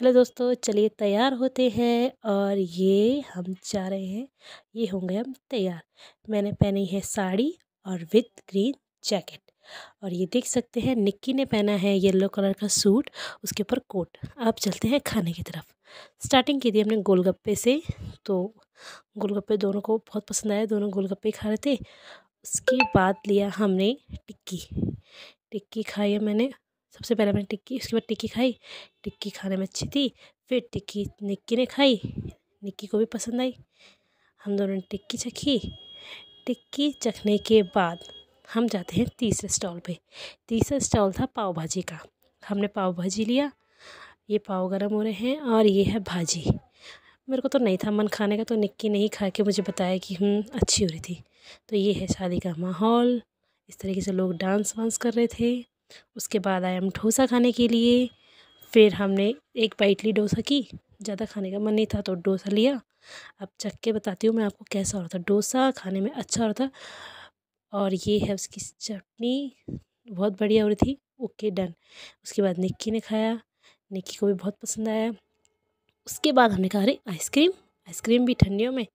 hello दोस्तों चलिए तैयार होते हैं और ये हम जा रहे हैं ये होंगे हम तैयार मैंने पहनी है साड़ी और विथ ग्रीन जैकेट और ये देख सकते हैं निक्की ने पहना है येलो कलर का सूट उसके ऊपर कोट आप चलते हैं खाने की तरफ स्टार्टिंग की थी हमने गोलगप्पे से तो गोलगप्पे दोनों को बहुत पसंद आया दोनों गोलगप्पे खा रहे थे उसके बाद लिया हमने टिक्की टिक्की खाई है मैंने सबसे पहले मैंने टिक्की उसके बाद टिक्की खाई टिक्की खाने में अच्छी थी फिर टिक्की निक्की ने खाई निक्की को भी पसंद आई हम दोनों ने टिक्की चखी टिक्की चखने के बाद हम जाते हैं तीसरे स्टॉल पे तीसरा स्टॉल था पाव भाजी का हमने पाव भाजी लिया ये पाव गर्म हो रहे हैं और ये है भाजी मेरे को तो नहीं था मन खाने का तो निक्की नहीं खा के मुझे बताया कि हम हम्म, अच्छी हो रही थी तो ये है शादी का माहौल इस तरीके से लोग डांस वांस कर रहे थे उसके बाद आए हम डोसा खाने के लिए फिर हमने एक बाइट ली डोसा की ज़्यादा खाने का मन नहीं था तो डोसा लिया अब चख के बताती हूँ मैं आपको कैसा हो रहा था डोसा खाने में अच्छा हो रहा था और ये है उसकी चटनी बहुत बढ़िया हो रही थी ओके डन उसके बाद निक्की ने खाया निक्की को भी बहुत पसंद आया उसके बाद हमने कहा अरे आइसक्रीम आइसक्रीम भी ठंडियों में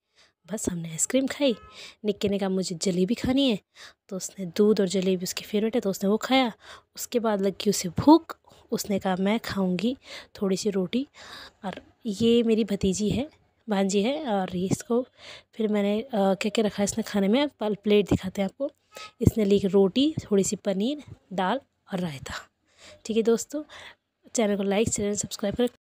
बस हमने आइसक्रीम खाई निक्के ने कहा मुझे जलेबी खानी है तो उसने दूध और जलेबी उसकी फेवरेट है तो उसने वो खाया उसके बाद लगी उसे भूख उसने कहा मैं खाऊंगी थोड़ी सी रोटी और ये मेरी भतीजी है भांजी है और इसको फिर मैंने क्या क्या रखा है इसने खाने में पल प्लेट दिखाते हैं आपको इसने ली रोटी थोड़ी सी पनीर दाल और रायता ठीक है दोस्तों चैनल को लाइक चैनल सब्सक्राइब करें